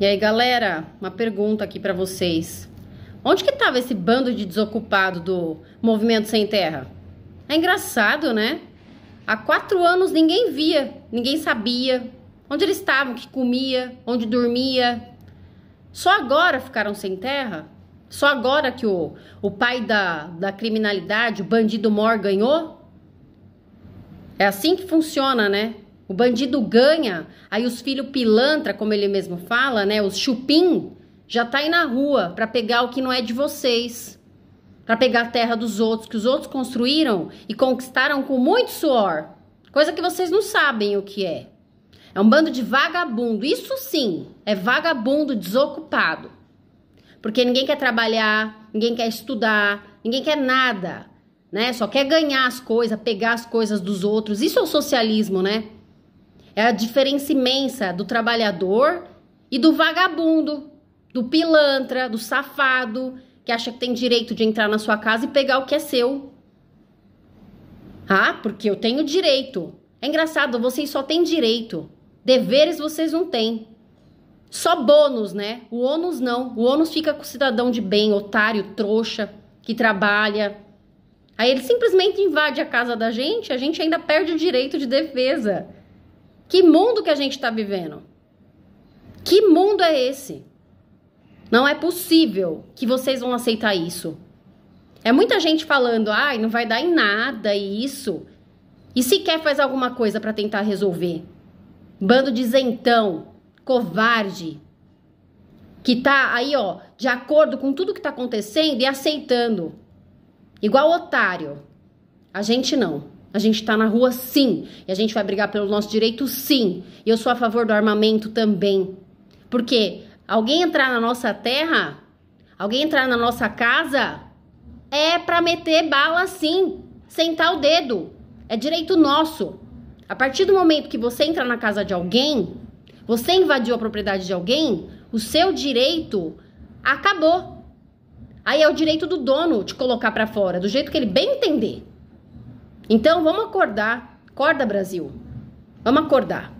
E aí, galera, uma pergunta aqui para vocês. Onde que tava esse bando de desocupado do Movimento Sem Terra? É engraçado, né? Há quatro anos ninguém via, ninguém sabia onde eles estavam, o que comia, onde dormia. Só agora ficaram sem terra? Só agora que o, o pai da, da criminalidade, o bandido Mor, ganhou? É assim que funciona, né? O bandido ganha, aí os filhos pilantra, como ele mesmo fala, né? Os chupim já tá aí na rua para pegar o que não é de vocês, para pegar a terra dos outros que os outros construíram e conquistaram com muito suor, coisa que vocês não sabem o que é. É um bando de vagabundo, isso sim, é vagabundo desocupado. Porque ninguém quer trabalhar, ninguém quer estudar, ninguém quer nada, né? Só quer ganhar as coisas, pegar as coisas dos outros. Isso é o socialismo, né? É a diferença imensa do trabalhador e do vagabundo, do pilantra, do safado, que acha que tem direito de entrar na sua casa e pegar o que é seu. Ah, porque eu tenho direito. É engraçado, vocês só têm direito. Deveres vocês não têm. Só bônus, né? O ônus não. O ônus fica com o cidadão de bem, otário, trouxa, que trabalha. Aí ele simplesmente invade a casa da gente, a gente ainda perde o direito de defesa. Que mundo que a gente está vivendo? Que mundo é esse? Não é possível que vocês vão aceitar isso. É muita gente falando, ai, não vai dar em nada isso. E sequer faz alguma coisa para tentar resolver. Bando de zentão, covarde, que tá aí, ó, de acordo com tudo que tá acontecendo e aceitando. Igual otário. A gente não. A gente tá na rua sim, e a gente vai brigar pelo nosso direito sim. E eu sou a favor do armamento também. Porque alguém entrar na nossa terra, alguém entrar na nossa casa, é para meter bala sim, sentar o dedo. É direito nosso. A partir do momento que você entra na casa de alguém, você invadiu a propriedade de alguém, o seu direito acabou. Aí é o direito do dono te colocar para fora, do jeito que ele bem entender. Então vamos acordar. Acorda, Brasil. Vamos acordar.